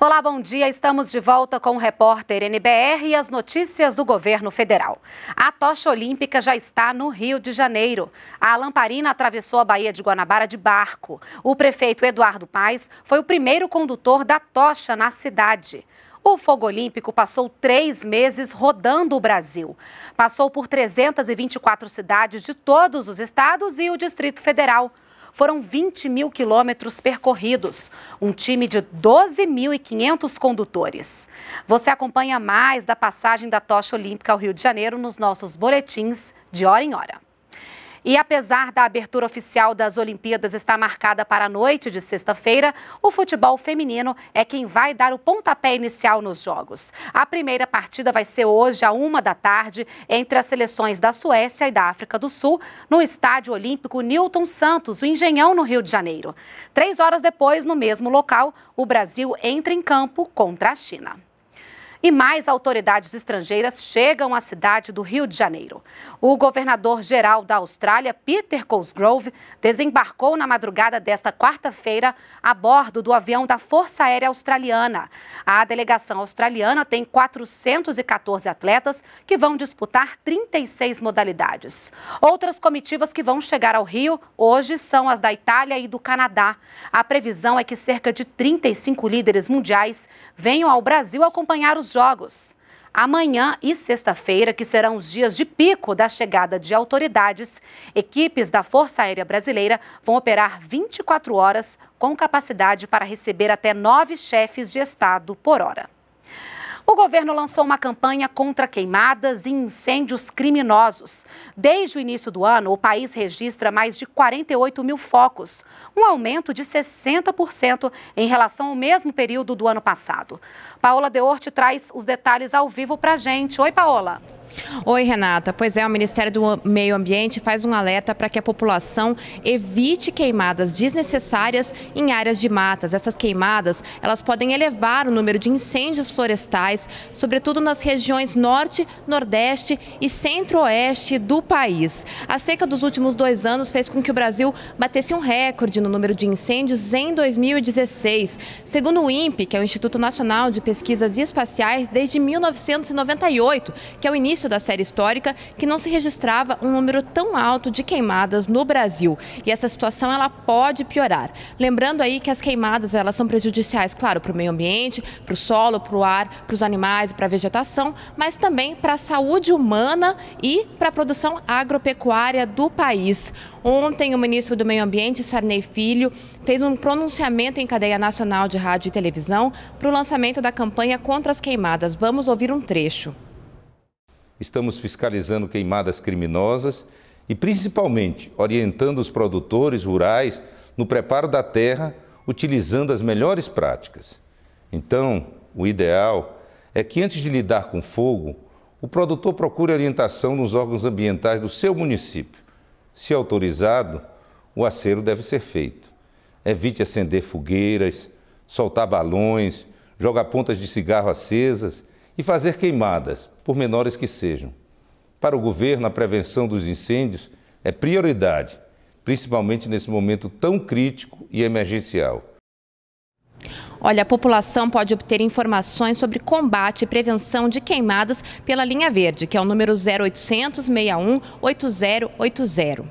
Olá, bom dia. Estamos de volta com o repórter NBR e as notícias do governo federal. A tocha olímpica já está no Rio de Janeiro. A lamparina atravessou a Baía de Guanabara de barco. O prefeito Eduardo Paes foi o primeiro condutor da tocha na cidade. O fogo olímpico passou três meses rodando o Brasil. Passou por 324 cidades de todos os estados e o Distrito Federal. Foram 20 mil quilômetros percorridos, um time de 12.500 condutores. Você acompanha mais da passagem da tocha olímpica ao Rio de Janeiro nos nossos boletins de hora em hora. E apesar da abertura oficial das Olimpíadas estar marcada para a noite de sexta-feira, o futebol feminino é quem vai dar o pontapé inicial nos Jogos. A primeira partida vai ser hoje, à uma da tarde, entre as seleções da Suécia e da África do Sul, no Estádio Olímpico Newton Santos, o Engenhão, no Rio de Janeiro. Três horas depois, no mesmo local, o Brasil entra em campo contra a China. E mais autoridades estrangeiras chegam à cidade do Rio de Janeiro. O governador-geral da Austrália, Peter Cosgrove, desembarcou na madrugada desta quarta-feira a bordo do avião da Força Aérea Australiana. A delegação australiana tem 414 atletas que vão disputar 36 modalidades. Outras comitivas que vão chegar ao Rio hoje são as da Itália e do Canadá. A previsão é que cerca de 35 líderes mundiais venham ao Brasil acompanhar os Jogos. Amanhã e sexta-feira, que serão os dias de pico da chegada de autoridades, equipes da Força Aérea Brasileira vão operar 24 horas com capacidade para receber até nove chefes de Estado por hora. O governo lançou uma campanha contra queimadas e incêndios criminosos. Desde o início do ano, o país registra mais de 48 mil focos, um aumento de 60% em relação ao mesmo período do ano passado. Paola Deorte traz os detalhes ao vivo para gente. Oi, Paola. Oi, Renata. Pois é, o Ministério do Meio Ambiente faz um alerta para que a população evite queimadas desnecessárias em áreas de matas. Essas queimadas, elas podem elevar o número de incêndios florestais, sobretudo nas regiões norte, nordeste e centro-oeste do país. A seca dos últimos dois anos fez com que o Brasil batesse um recorde no número de incêndios em 2016. Segundo o INPE, que é o Instituto Nacional de Pesquisas Espaciais, desde 1998, que é o início início da série histórica que não se registrava um número tão alto de queimadas no Brasil. E essa situação ela pode piorar. Lembrando aí que as queimadas elas são prejudiciais, claro, para o meio ambiente, para o solo, para o ar, para os animais, para a vegetação, mas também para a saúde humana e para a produção agropecuária do país. Ontem, o ministro do Meio Ambiente, Sarney Filho, fez um pronunciamento em cadeia nacional de rádio e televisão para o lançamento da campanha contra as queimadas. Vamos ouvir um trecho estamos fiscalizando queimadas criminosas e, principalmente, orientando os produtores rurais no preparo da terra, utilizando as melhores práticas. Então, o ideal é que, antes de lidar com fogo, o produtor procure orientação nos órgãos ambientais do seu município. Se autorizado, o acero deve ser feito. Evite acender fogueiras, soltar balões, jogar pontas de cigarro acesas e fazer queimadas, por menores que sejam. Para o governo, a prevenção dos incêndios é prioridade, principalmente nesse momento tão crítico e emergencial. Olha, a população pode obter informações sobre combate e prevenção de queimadas pela linha verde, que é o número 0800 61 8080.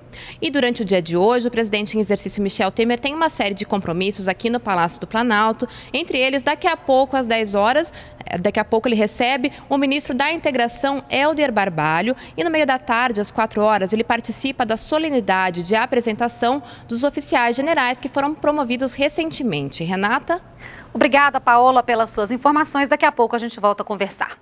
E durante o dia de hoje, o presidente em exercício Michel Temer tem uma série de compromissos aqui no Palácio do Planalto, entre eles daqui a pouco às 10 horas, eh, daqui a pouco ele recebe o ministro da Integração Helder Barbalho e no meio da tarde, às 4 horas, ele participa da solenidade de apresentação dos oficiais generais que foram promovidos recentemente. Renata? Obrigada, Paola, pelas suas informações. Daqui a pouco a gente volta a conversar.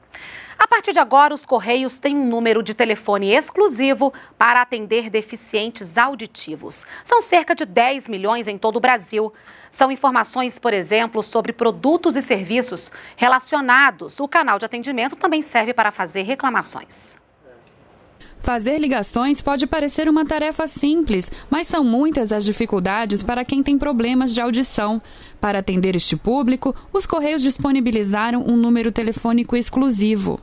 A partir de agora, os Correios têm um número de telefone exclusivo para atender deficientes auditivos. São cerca de 10 milhões em todo o Brasil. São informações, por exemplo, sobre produtos e serviços relacionados. O canal de atendimento também serve para fazer reclamações. Fazer ligações pode parecer uma tarefa simples, mas são muitas as dificuldades para quem tem problemas de audição. Para atender este público, os Correios disponibilizaram um número telefônico exclusivo.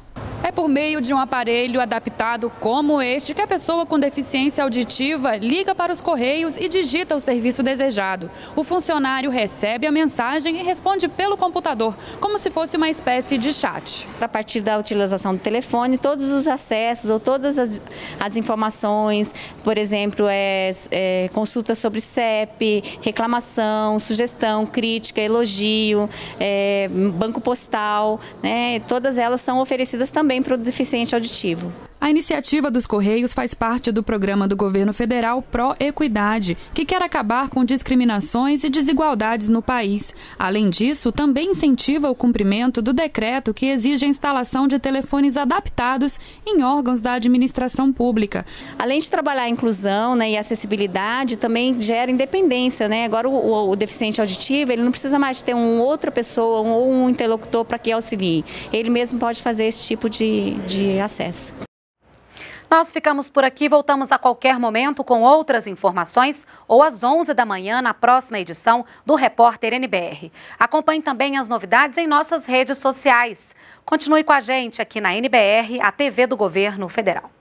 É por meio de um aparelho adaptado como este que a pessoa com deficiência auditiva liga para os correios e digita o serviço desejado. O funcionário recebe a mensagem e responde pelo computador, como se fosse uma espécie de chat. A partir da utilização do telefone, todos os acessos ou todas as, as informações, por exemplo, é, é, consulta sobre CEP, reclamação, sugestão, crítica, elogio, é, banco postal, né, todas elas são oferecidas também também para o deficiente auditivo. A iniciativa dos Correios faz parte do programa do governo federal Pro Equidade, que quer acabar com discriminações e desigualdades no país. Além disso, também incentiva o cumprimento do decreto que exige a instalação de telefones adaptados em órgãos da administração pública. Além de trabalhar a inclusão né, e acessibilidade, também gera independência. Né? Agora, o, o, o deficiente auditivo ele não precisa mais ter uma outra pessoa ou um, interlocutor para que auxilie. Ele mesmo pode fazer esse tipo de, de acesso. Nós ficamos por aqui, voltamos a qualquer momento com outras informações ou às 11 da manhã na próxima edição do Repórter NBR. Acompanhe também as novidades em nossas redes sociais. Continue com a gente aqui na NBR, a TV do Governo Federal.